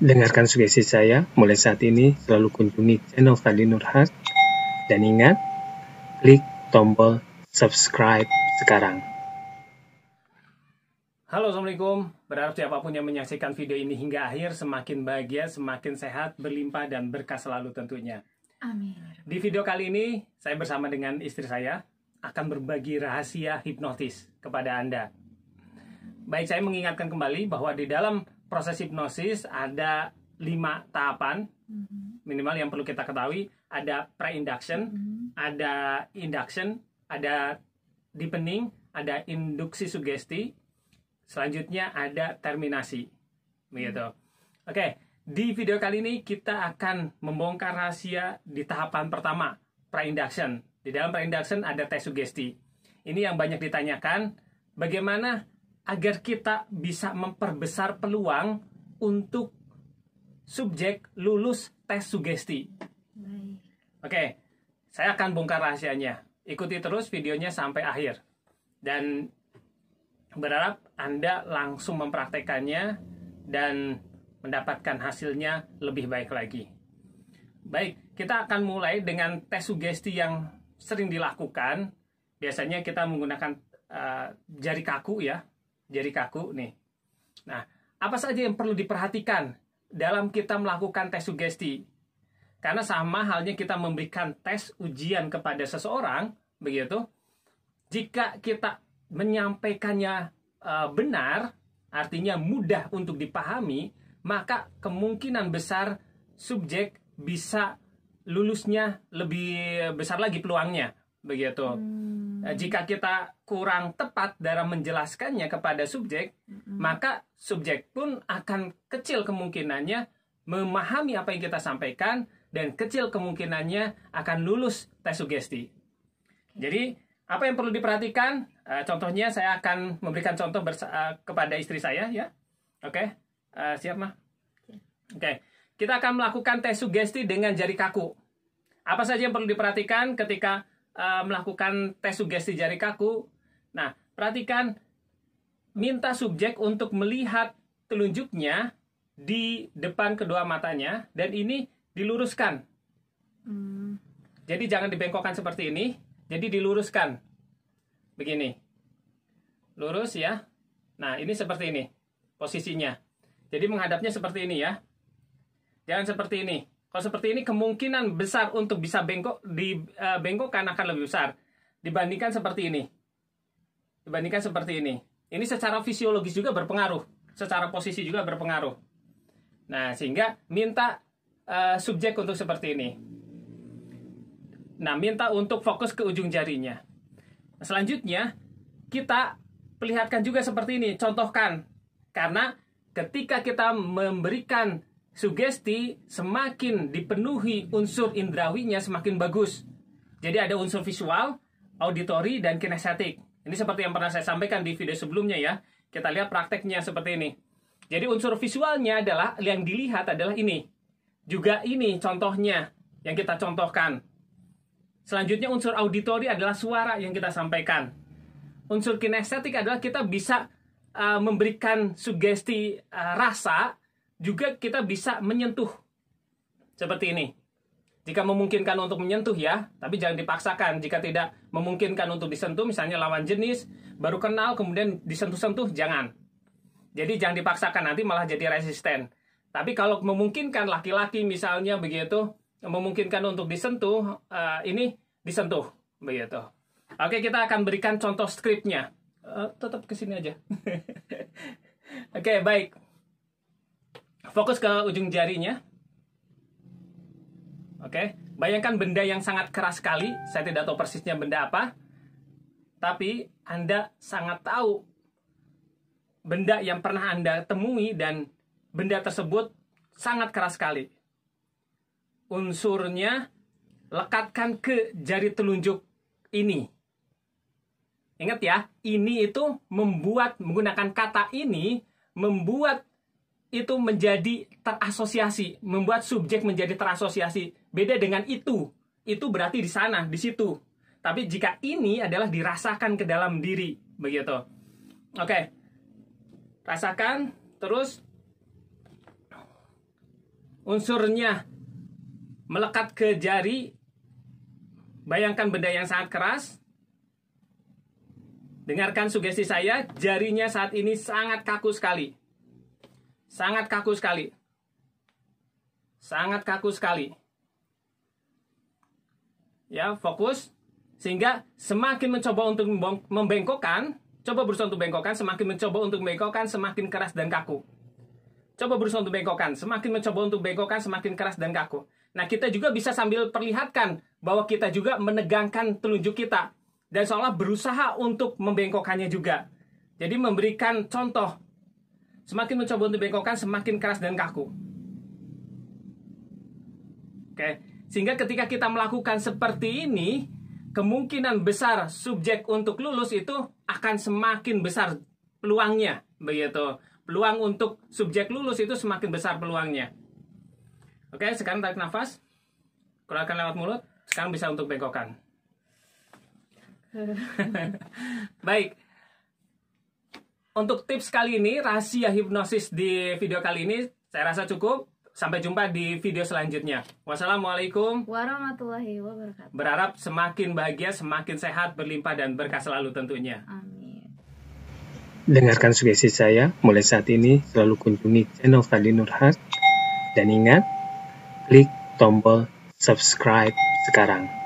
Dengarkan sugesti saya mulai saat ini selalu kunjungi channel Fadli Nurhat. dan ingat klik tombol subscribe sekarang. Halo Assalamualaikum, berharap siapapun yang menyaksikan video ini hingga akhir semakin bahagia, semakin sehat, berlimpah dan berkah selalu tentunya. Amin. Di video kali ini saya bersama dengan istri saya akan berbagi rahasia hipnotis kepada Anda. Baik, saya mengingatkan kembali bahwa di dalam proses hipnosis ada lima tahapan mm-hmm. minimal yang perlu kita ketahui ada pre-induction mm-hmm. ada induction ada deepening ada induksi sugesti selanjutnya ada terminasi begitu mm-hmm. oke di video kali ini kita akan membongkar rahasia di tahapan pertama pre-induction di dalam pre-induction ada tes sugesti ini yang banyak ditanyakan bagaimana agar kita bisa memperbesar peluang untuk subjek lulus tes sugesti. Oke, saya akan bongkar rahasianya. Ikuti terus videonya sampai akhir. Dan berharap Anda langsung mempraktekannya dan mendapatkan hasilnya lebih baik lagi. Baik, kita akan mulai dengan tes sugesti yang sering dilakukan. Biasanya kita menggunakan uh, jari kaku ya, jadi kaku nih. Nah, apa saja yang perlu diperhatikan dalam kita melakukan tes sugesti? Karena sama halnya kita memberikan tes ujian kepada seseorang, begitu. Jika kita menyampaikannya e, benar, artinya mudah untuk dipahami, maka kemungkinan besar subjek bisa lulusnya lebih besar lagi peluangnya begitu. Eh, hmm. Jika kita kurang tepat dalam menjelaskannya kepada subjek, hmm. maka subjek pun akan kecil kemungkinannya memahami apa yang kita sampaikan dan kecil kemungkinannya akan lulus tes sugesti. Jadi apa yang perlu diperhatikan? Eh, contohnya saya akan memberikan contoh eh, kepada istri saya ya. Oke, okay. uh, siap mah? Oke, okay. kita akan melakukan tes sugesti dengan jari kaku. Apa saja yang perlu diperhatikan ketika Eh, melakukan tes sugesti jari kaku. Nah, perhatikan minta subjek untuk melihat telunjuknya di depan kedua matanya dan ini diluruskan. Hmm. Jadi jangan dibengkokkan seperti ini, jadi diluruskan. Begini. Lurus ya. Nah, ini seperti ini posisinya. Jadi menghadapnya seperti ini ya. Jangan seperti ini. Kalau seperti ini kemungkinan besar untuk bisa bengkok di uh, eh, bengkokkan akan lebih besar dibandingkan seperti ini. Dibandingkan seperti ini. Ini secara fisiologis juga berpengaruh, secara posisi juga berpengaruh. Nah, sehingga minta uh, subjek untuk seperti ini. Nah, minta untuk fokus ke ujung jarinya. Nah, selanjutnya, kita perlihatkan juga seperti ini, contohkan. Karena ketika kita memberikan sugesti semakin dipenuhi unsur indrawinya semakin bagus. Jadi ada unsur visual, auditori, dan kinestetik. Ini seperti yang pernah saya sampaikan di video sebelumnya ya. Kita lihat prakteknya seperti ini. Jadi unsur visualnya adalah yang dilihat adalah ini. Juga ini contohnya yang kita contohkan. Selanjutnya unsur auditori adalah suara yang kita sampaikan. Unsur kinestetik adalah kita bisa uh, memberikan sugesti uh, rasa juga kita bisa menyentuh seperti ini. Jika memungkinkan untuk menyentuh ya, tapi jangan dipaksakan. Jika tidak memungkinkan untuk disentuh, misalnya lawan jenis, baru kenal kemudian disentuh-sentuh, jangan. Jadi jangan dipaksakan, nanti malah jadi resisten. Tapi kalau memungkinkan laki-laki misalnya begitu, memungkinkan untuk disentuh, uh, ini disentuh begitu. Oke, kita akan berikan contoh skripnya. Uh, tetap ke sini aja. Oke, baik. Fokus ke ujung jarinya. Oke, okay. bayangkan benda yang sangat keras sekali. Saya tidak tahu persisnya benda apa. Tapi Anda sangat tahu benda yang pernah Anda temui dan benda tersebut sangat keras sekali. Unsurnya lekatkan ke jari telunjuk ini. Ingat ya, ini itu membuat menggunakan kata ini membuat itu menjadi terasosiasi, membuat subjek menjadi terasosiasi. Beda dengan itu. Itu berarti di sana, di situ. Tapi jika ini adalah dirasakan ke dalam diri, begitu. Oke. Rasakan terus unsurnya melekat ke jari. Bayangkan benda yang sangat keras. Dengarkan sugesti saya, jarinya saat ini sangat kaku sekali Sangat kaku sekali. Sangat kaku sekali. Ya, fokus sehingga semakin mencoba untuk membengkokkan, coba berusaha untuk bengkokkan, semakin mencoba untuk membengkokkan, semakin keras dan kaku. Coba berusaha untuk bengkokkan, semakin mencoba untuk bengkokkan, semakin keras dan kaku. Nah, kita juga bisa sambil perlihatkan bahwa kita juga menegangkan telunjuk kita dan seolah berusaha untuk membengkokkannya juga. Jadi memberikan contoh Semakin mencoba untuk bengkokkan, semakin keras dan kaku. Oke, sehingga ketika kita melakukan seperti ini, kemungkinan besar subjek untuk lulus itu akan semakin besar peluangnya, begitu. Peluang untuk subjek lulus itu semakin besar peluangnya. Oke, sekarang tarik nafas. Keluarkan lewat mulut. Sekarang bisa untuk bengkokkan. Baik untuk tips kali ini rahasia hipnosis di video kali ini saya rasa cukup Sampai jumpa di video selanjutnya. Wassalamualaikum warahmatullahi wabarakatuh. Berharap semakin bahagia, semakin sehat, berlimpah, dan berkah selalu tentunya. Amin. Dengarkan sugesti saya, mulai saat ini selalu kunjungi channel Fadli Nurhat. Dan ingat, klik tombol subscribe sekarang.